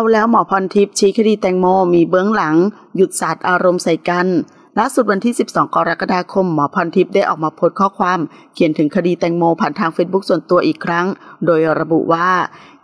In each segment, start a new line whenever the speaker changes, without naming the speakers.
เอาแล้วหมอพรทิพย์ชี้คดีแตงโมมีเบื้องหลัง หยุดสตร์อารมณ์ใส่กันล่าสุดวันที่ 12 กรกฎาคม หมอพรทิพย์ได้ออกมาโพสต์ข้อความ เขียนถึงคดีแตงโมผ่านทางเฟซบุ๊กส่วนตัวอีกครั้ง โดยระบุว่า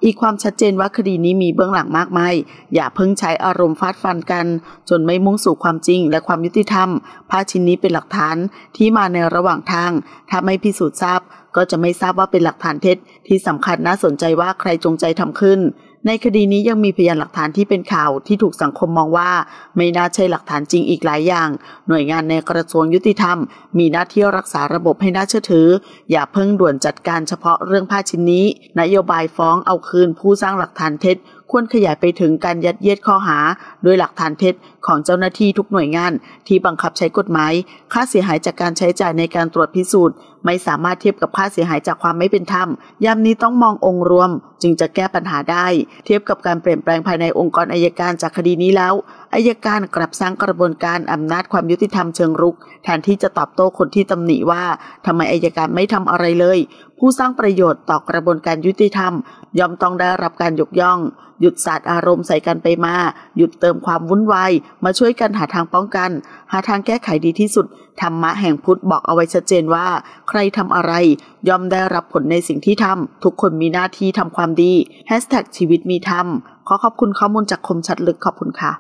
อีกความชัดเจนว่าคดีนี้มีเบื้องหลังมากมาย อย่าเพิ่งใช้อารมณ์ฟาดฟันกัน จนไม่มุ่งสู่ความจริง และความยุติธรรมภาพชิ้นนี้เป็นหลักฐานที่มาในระหว่างทาง ถ้าไม่พิสูจน์ทราบก็จะไม่ทราบว่าเป็นหลักฐานเท็จ ที่สำคัญน่าสนใจว่าใครจงใจทำขึ้นในคดีนี้ยังมีพยานหลักฐานที่เป็นข่าวที่ถูกสังคมมองว่าไม่น่าใช่หลักฐานจริงอีกหลายอย่าง หน่วยงานในกระทรวงยุติธรรม มีหน้าที่รักษาระบบให้น่าเชื่อถือ อย่าเพิ่งด่วนจัดการเฉพาะเรื่องผ้าชิ้นนี้ นโยบายฟ้องเอาคืนผู้สร้างหลักฐานเท็จ ควรขยายไปถึงการยัดเยียดข้อหา ด้วยหลักฐานเท็จของเจ้าหน้าที่ทุกหน่วยงานที่บังคับใช้กฎหมาย ค่าเสียหายจากการใช้จ่ายในการตรวจพิสูจน์ ไม่สามารถเทียบกับค่าเสียหายจากความไม่เป็นธรรมยามนี้ต้องมององค์รวมจึงจะแก้ปัญหาได้เทียบกับการเปลี่ยนแปลงภายในองค์กรอายการจากคดีนี้แล้วอายการกลับสร้างกระบวนการอำนาจความยุติธรรมเชิงรุก แทนที่จะตอบโต้คนที่ตำหนิว่าทำไมอายการไม่ทำอะไรเลย ผู้สร้างประโยชน์ต่อกระบวนการยุติธรรมยอมต้องได้รับการยกย่อง หยุดสาดต์อารมณ์ใส่กันไปมาหยุดเติมความวุ่นวายมาช่วยกันหาทางป้องกัน หาทางแก้ไขดีที่สุดธรรมะแห่งพุทธบอกเอาไว้ชัดเจนว่า ใครทำอะไรย่อมได้รับผลในสิ่งที่ทำ ทุกคนมีหน้าที่ทำความดี ชีวิตมีธรรมขอขอบคุณข้อมูลจากคมชัดลึกขอบคุณค่ะ